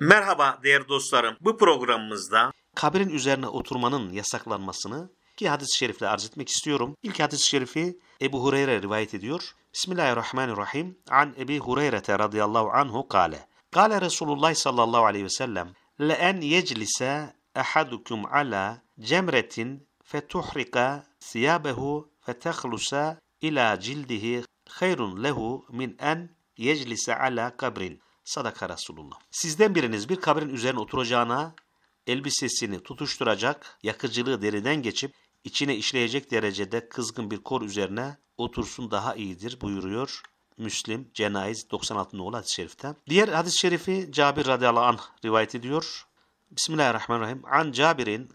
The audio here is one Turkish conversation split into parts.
Merhaba değerli dostlarım. Bu programımızda kabrin üzerine oturmanın yasaklanmasını ki hadis-i şerifle arz etmek istiyorum. İlk hadis-i şerifi Ebu Hureyre rivayet ediyor. Bismillahirrahmanirrahim. An Ebi Hureyre'te radıyallahu anhu kale. Kale Resulullah sallallahu aleyhi ve sellem. لَاَنْ يَجْلِسَ اَحَدُكُمْ عَلَى جَمْرَةٍ فَتُحْرِقَ ثِيَابَهُ فَتَخْلُسَ ila cildihi خَيْرٌ lehu min en يَجْلِسَ ala kabrin. Sadaka Resulullah. Sizden biriniz bir kabrin üzerine oturacağına elbisesini tutuşturacak, yakıcılığı deriden geçip içine işleyecek derecede kızgın bir kor üzerine otursun daha iyidir buyuruyor Müslim Cenayiz 96 nolu hadis-i şerifte. Diğer hadis-i şerifi Cabir radıyallahu anh rivayet ediyor. Bismillahirrahmanirrahim. An Cabir'in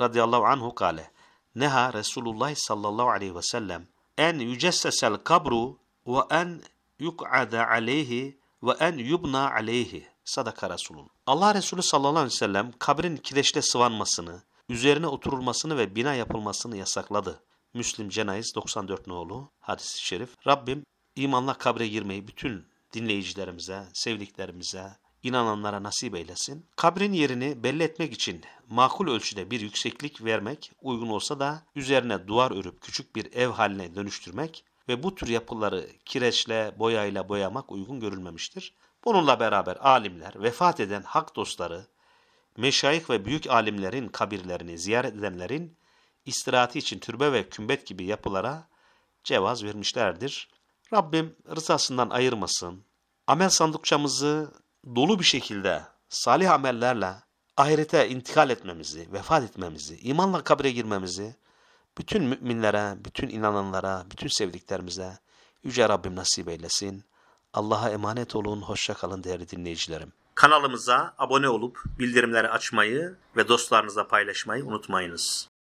radıyallahu anhu kale. Neha Resulullah sallallahu aleyhi ve sellem en yücessesel kabru ve en yuk'ada aleyhi ve en yubna aleyhi sadaka Resulun. Allah Resulü sallallahu aleyhi ve sellem kabrin kireçle sıvanmasını, üzerine oturulmasını ve bina yapılmasını yasakladı. Müslim Cenayiz 94 nolu hadis-i şerif. Rabbim imanla kabre girmeyi bütün dinleyicilerimize, sevdiklerimize, inananlara nasip eylesin. Kabrin yerini belli etmek için makul ölçüde bir yükseklik vermek uygun olsa da üzerine duvar örüp küçük bir ev haline dönüştürmek ve bu tür yapıları kireçle, boyayla boyamak uygun görülmemiştir. Bununla beraber alimler, vefat eden hak dostları, meşayih ve büyük alimlerin kabirlerini ziyaret edenlerin istirahati için türbe ve kümbet gibi yapılara cevaz vermişlerdir. Rabbim rızasından ayırmasın. Amel sandıkçamızı dolu bir şekilde salih amellerle ahirete intikal etmemizi, vefat etmemizi, imanla kabre girmemizi, bütün müminlere, bütün inananlara, bütün sevdiklerimize Yüce Rabbim nasip eylesin. Allah'a emanet olun, hoşça kalın değerli dinleyicilerim. Kanalımıza abone olup bildirimleri açmayı ve dostlarınıza paylaşmayı unutmayınız.